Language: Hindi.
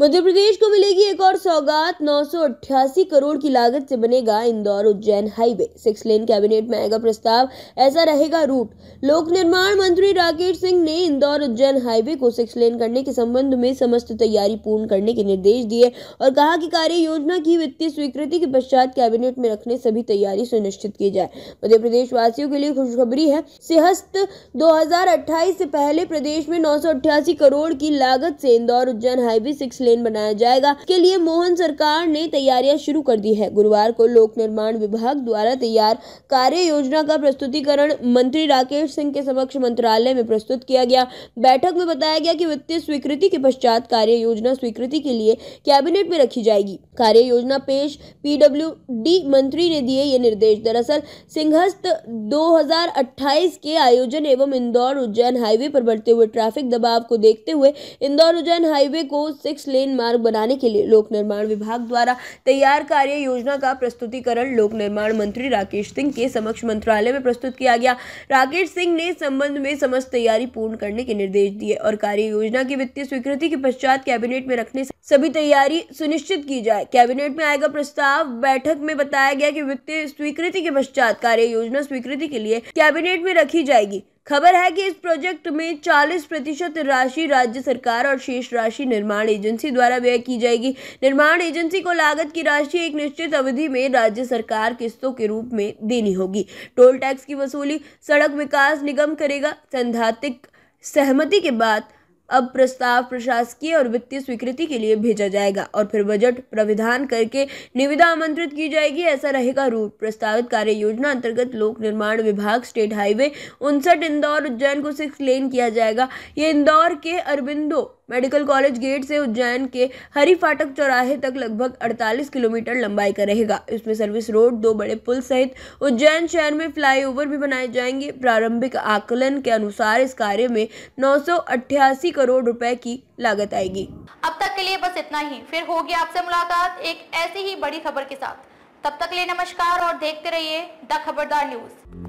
मध्य प्रदेश को मिलेगी एक और सौगात नौ करोड़ की लागत से बनेगा Indore Ujjain highway six lane cabinet में आएगा प्रस्ताव ऐसा रहेगा रूट लोक निर्माण मंत्री राकेश सिंह ने इंदौर उज्जैन हाईवे को सिक्स लेन करने के संबंध में समस्त तैयारी पूर्ण करने के निर्देश दिए और कहा कि कार्य योजना की वित्तीय स्वीकृति के पश्चात कैबिनेट में रखने सभी तैयारी सुनिश्चित की जाए मध्य प्रदेश वासियों के लिए खुशखबरी है सिहस्त दो से पहले प्रदेश में नौ करोड़ की लागत से Indore Ujjain highway six lane lane बनाया जाएगा के लिए मोहन सरकार ने तैयारियां शुरू कर दी है गुरुवार को लोक निर्माण विभाग द्वारा तैयार कार्य योजना का प्रस्तुतिकरण मंत्री राकेश सिंह के समक्ष मंत्रालय में प्रस्तुत किया गया बैठक में बताया गया कि वित्तीय स्वीकृति के पश्चात कार्य योजना स्वीकृति के लिए कैबिनेट में रखी जाएगी कार्य योजना पेश पीडब्ल्यू मंत्री ने दिए ये निर्देश दरअसल सिंहस्थ दो के आयोजन एवं इंदौर उज्जैन हाईवे पर बढ़ते हुए ट्रैफिक दबाव को देखते हुए इंदौर उज्जैन हाईवे को सिक्स लेन मार्ग बनाने के लिए लोक निर्माण विभाग द्वारा तैयार कार्य योजना का प्रस्तुतिकरण लोक निर्माण मंत्री राकेश सिंह के समक्ष मंत्रालय में प्रस्तुत किया गया राकेश सिंह ने संबंध में समस्त तैयारी पूर्ण करने के निर्देश दिए और कार्य योजना की वित्तीय स्वीकृति के पश्चात कैबिनेट में रखने सभी तैयारी सुनिश्चित की जाए कैबिनेट में आएगा प्रस्ताव बैठक में बताया गया कि वित्तीय स्वीकृति के पश्चात कार्य योजना स्वीकृति के लिए कैबिनेट में रखी जाएगी खबर है कि इस प्रोजेक्ट में 40 प्रतिशत राशि राज्य सरकार और शेष राशि निर्माण एजेंसी द्वारा व्यय की जाएगी निर्माण एजेंसी को लागत की राशि एक निश्चित अवधि में राज्य सरकार किस्तों के रूप में देनी होगी टोल टैक्स की वसूली सड़क विकास निगम करेगा सैद्धांतिक सहमति के बाद अब प्रस्ताव प्रशासकीय और वित्तीय स्वीकृति के लिए भेजा जाएगा और फिर बजट प्रविधान करके निविदा आमंत्रित की जाएगी ऐसा रहेगा रूट प्रस्तावित कार्य योजना अंतर्गत लोक निर्माण विभाग स्टेट हाईवे उनसठ इंदौर उज्जैन को सिक्स लेन किया जाएगा ये इंदौर के अरबिंदो मेडिकल कॉलेज गेट से उज्जैन के हरी फाटक चौराहे तक लगभग 48 किलोमीटर लंबाई का रहेगा इसमें सर्विस रोड दो बड़े पुल सहित उज्जैन शहर में फ्लाईओवर भी बनाए जाएंगे प्रारंभिक आकलन के अनुसार इस कार्य में नौ करोड़ रुपए की लागत आएगी अब तक के लिए बस इतना ही फिर होगी आपसे मुलाकात एक ऐसी ही बड़ी खबर के साथ तब तक लिए नमस्कार और देखते रहिए द खबरदार न्यूज़